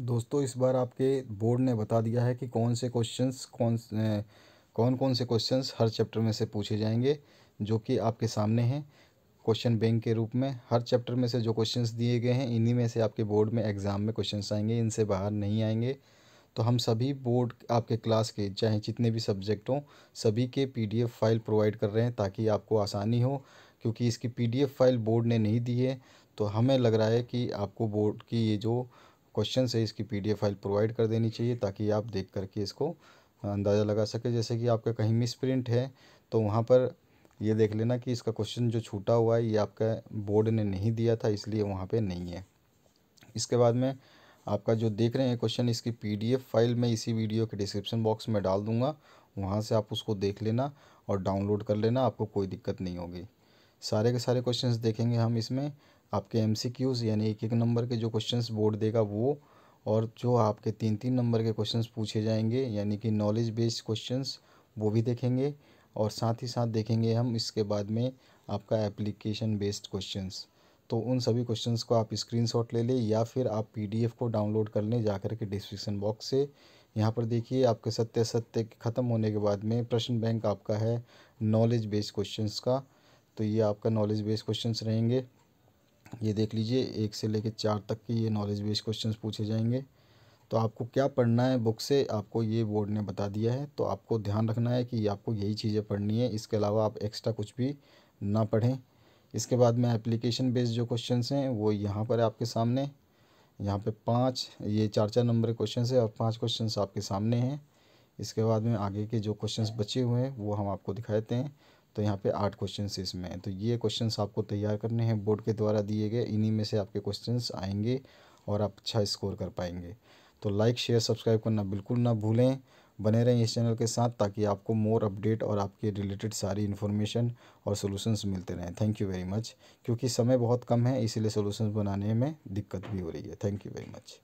दोस्तों इस बार आपके बोर्ड ने बता दिया है कि कौन से क्वेश्चंस कौन कौन कौन से क्वेश्चंस हर चैप्टर में से पूछे जाएंगे जो कि आपके सामने हैं क्वेश्चन बैंक के रूप में हर चैप्टर में से जो क्वेश्चंस दिए गए हैं इन्हीं में से आपके बोर्ड में एग्ज़ाम में क्वेश्चंस आएंगे इनसे बाहर नहीं आएंगे तो हम सभी बोर्ड आपके क्लास के चाहे जितने भी सब्जेक्ट हों सभी के पी फाइल प्रोवाइड कर रहे हैं ताकि आपको आसानी हो क्योंकि इसकी पी फाइल बोर्ड ने नहीं दी है तो हमें लग रहा है कि आपको बोर्ड की ये जो क्वेश्चन है इसकी पीडीएफ फाइल प्रोवाइड कर देनी चाहिए ताकि आप देख करके इसको अंदाज़ा लगा सके जैसे कि आपका कहीं मिस प्रिंट है तो वहाँ पर ये देख लेना कि इसका क्वेश्चन जो छूटा हुआ है ये आपका बोर्ड ने नहीं दिया था इसलिए वहाँ पे नहीं है इसके बाद में आपका जो देख रहे हैं क्वेश्चन इसकी पीडीएफ फाइल मैं इसी वीडियो के डिस्क्रिप्शन बॉक्स में डाल दूँगा वहाँ से आप उसको देख लेना और डाउनलोड कर लेना आपको कोई दिक्कत नहीं होगी सारे के सारे क्वेश्चन देखेंगे हम इसमें आपके एम यानी एक एक नंबर के जो क्वेश्चंस बोर्ड देगा वो और जो आपके तीन तीन नंबर के क्वेश्चंस पूछे जाएंगे यानी कि नॉलेज बेस्ड क्वेश्चंस वो भी देखेंगे और साथ ही साथ देखेंगे हम इसके बाद में आपका एप्लीकेशन बेस्ड क्वेश्चंस तो उन सभी क्वेश्चंस को आप स्क्रीनशॉट ले लें या फिर आप पीडीएफ को डाउनलोड कर लें जाकर के डिस्क्रिप्शन बॉक्स से यहाँ पर देखिए आपके सत्य सत्य ख़त्म होने के बाद में प्रश्न बैंक आपका है नॉलेज बेस्ड क्वेश्चंस का तो ये आपका नॉलेज बेस्ड क्वेश्चंस रहेंगे ये देख लीजिए एक से लेकर चार तक की ये नॉलेज बेस क्वेश्चन पूछे जाएंगे तो आपको क्या पढ़ना है बुक से आपको ये बोर्ड ने बता दिया है तो आपको ध्यान रखना है कि आपको यही चीज़ें पढ़नी है इसके अलावा आप एक्स्ट्रा कुछ भी ना पढ़ें इसके बाद में एप्लीकेशन बेस्ड जो क्वेश्चन हैं वो यहाँ पर है आपके सामने यहाँ पे पाँच ये चार चार नंबर के क्वेश्चन है और पाँच क्वेश्चन आपके सामने हैं इसके बाद में आगे के जो क्वेश्चंस बचे हुए हैं वो हम आपको दिखाते हैं तो यहाँ पे आठ क्वेश्चन इसमें हैं तो ये क्वेश्चन आपको तैयार करने हैं बोर्ड के द्वारा दिए गए इन्हीं में से आपके क्वेश्चन आएंगे और आप अच्छा स्कोर कर पाएंगे तो लाइक शेयर सब्सक्राइब करना बिल्कुल ना भूलें बने रहें इस चैनल के साथ ताकि आपको मोर अपडेट और आपके रिलेटेड सारी इन्फॉर्मेशन और सॉल्यूशंस मिलते रहें थैंक यू वेरी मच क्योंकि समय बहुत कम है इसीलिए सॉल्यूशंस बनाने में दिक्कत भी हो रही है थैंक यू वेरी मच